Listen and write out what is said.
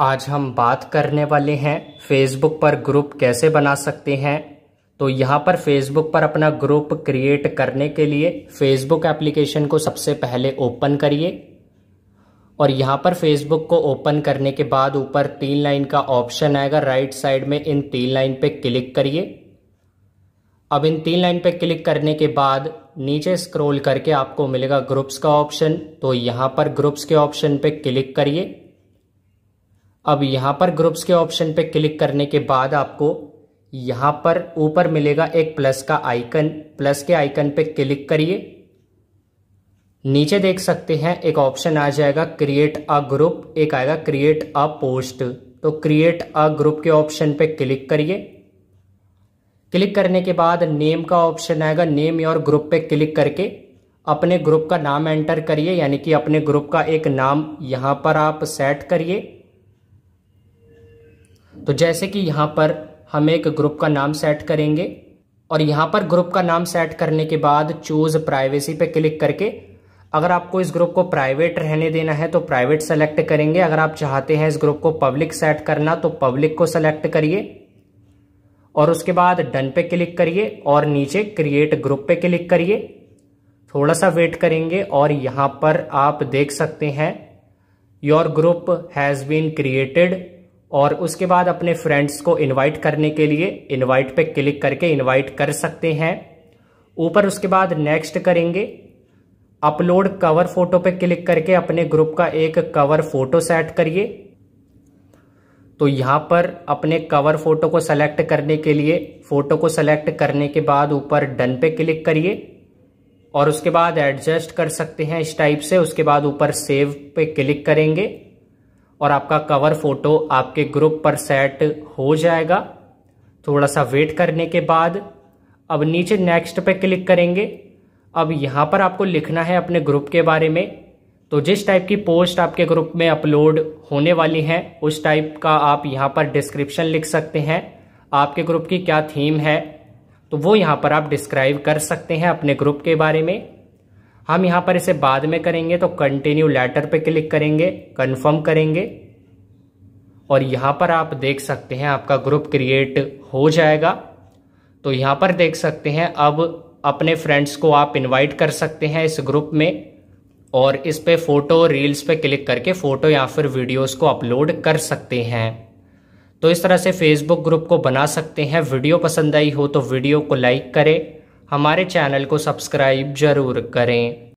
आज हम बात करने वाले हैं फेसबुक पर ग्रुप कैसे बना सकते हैं तो यहाँ पर फेसबुक पर अपना ग्रुप क्रिएट करने के लिए फेसबुक एप्लीकेशन को सबसे पहले ओपन करिए और यहाँ पर फेसबुक को ओपन करने के बाद ऊपर तीन लाइन का ऑप्शन आएगा राइट साइड में इन तीन लाइन पे क्लिक करिए अब इन तीन लाइन पे क्लिक करने के बाद नीचे स्क्रॉल करके आपको मिलेगा ग्रुप्स का ऑप्शन तो यहाँ पर ग्रुप्स के ऑप्शन पे क्लिक करिए अब यहाँ पर ग्रुप्स के ऑप्शन पे क्लिक करने के बाद आपको यहाँ पर ऊपर मिलेगा एक प्लस का आइकन प्लस के आइकन पे क्लिक करिए नीचे देख सकते हैं एक ऑप्शन आ जाएगा क्रिएट अ ग्रुप एक आएगा क्रिएट अ पोस्ट तो क्रिएट अ ग्रुप के ऑप्शन पे क्लिक करिए क्लिक करने के बाद नेम का ऑप्शन आएगा नेम योर ग्रुप पे क्लिक करके अपने ग्रुप का नाम एंटर करिए यानी कि अपने ग्रुप का एक नाम यहाँ पर आप सेट करिए तो जैसे कि यहाँ पर हम एक ग्रुप का नाम सेट करेंगे और यहाँ पर ग्रुप का नाम सेट करने के बाद चूज प्राइवेसी पे क्लिक करके अगर आपको इस ग्रुप को प्राइवेट रहने देना है तो प्राइवेट सेलेक्ट करेंगे अगर आप चाहते हैं इस ग्रुप को पब्लिक सेट करना तो पब्लिक को सेलेक्ट करिए और उसके बाद डन पे क्लिक करिए और नीचे क्रिएट ग्रुप पे क्लिक करिए थोड़ा सा वेट करेंगे और यहाँ पर आप देख सकते हैं your group has been created और उसके बाद अपने फ्रेंड्स को इनवाइट करने के लिए इनवाइट पे क्लिक करके इनवाइट कर सकते हैं ऊपर उसके बाद नेक्स्ट करेंगे अपलोड कवर फोटो पे क्लिक करके अपने ग्रुप का एक कवर फोटो सेट करिए तो यहाँ पर अपने कवर फोटो को सेलेक्ट करने के लिए फोटो को सेलेक्ट करने के बाद ऊपर डन पे क्लिक करिए और उसके बाद एडजस्ट कर सकते हैं इस टाइप से उसके बाद ऊपर सेव पे क्लिक करेंगे और आपका कवर फोटो आपके ग्रुप पर सेट हो जाएगा थोड़ा सा वेट करने के बाद अब नीचे नेक्स्ट पे क्लिक करेंगे अब यहाँ पर आपको लिखना है अपने ग्रुप के बारे में तो जिस टाइप की पोस्ट आपके ग्रुप में अपलोड होने वाली है उस टाइप का आप यहाँ पर डिस्क्रिप्शन लिख सकते हैं आपके ग्रुप की क्या थीम है तो वो यहाँ पर आप डिस्क्राइब कर सकते हैं अपने ग्रुप के बारे में हम यहाँ पर इसे बाद में करेंगे तो कंटिन्यू लेटर पे क्लिक करेंगे कंफर्म करेंगे और यहाँ पर आप देख सकते हैं आपका ग्रुप क्रिएट हो जाएगा तो यहाँ पर देख सकते हैं अब अपने फ्रेंड्स को आप इनवाइट कर सकते हैं इस ग्रुप में और इस पे फ़ोटो रील्स पे क्लिक करके फ़ोटो या फिर वीडियोस को अपलोड कर सकते हैं तो इस तरह से फेसबुक ग्रुप को बना सकते हैं वीडियो पसंद आई हो तो वीडियो को लाइक करें हमारे चैनल को सब्सक्राइब ज़रूर करें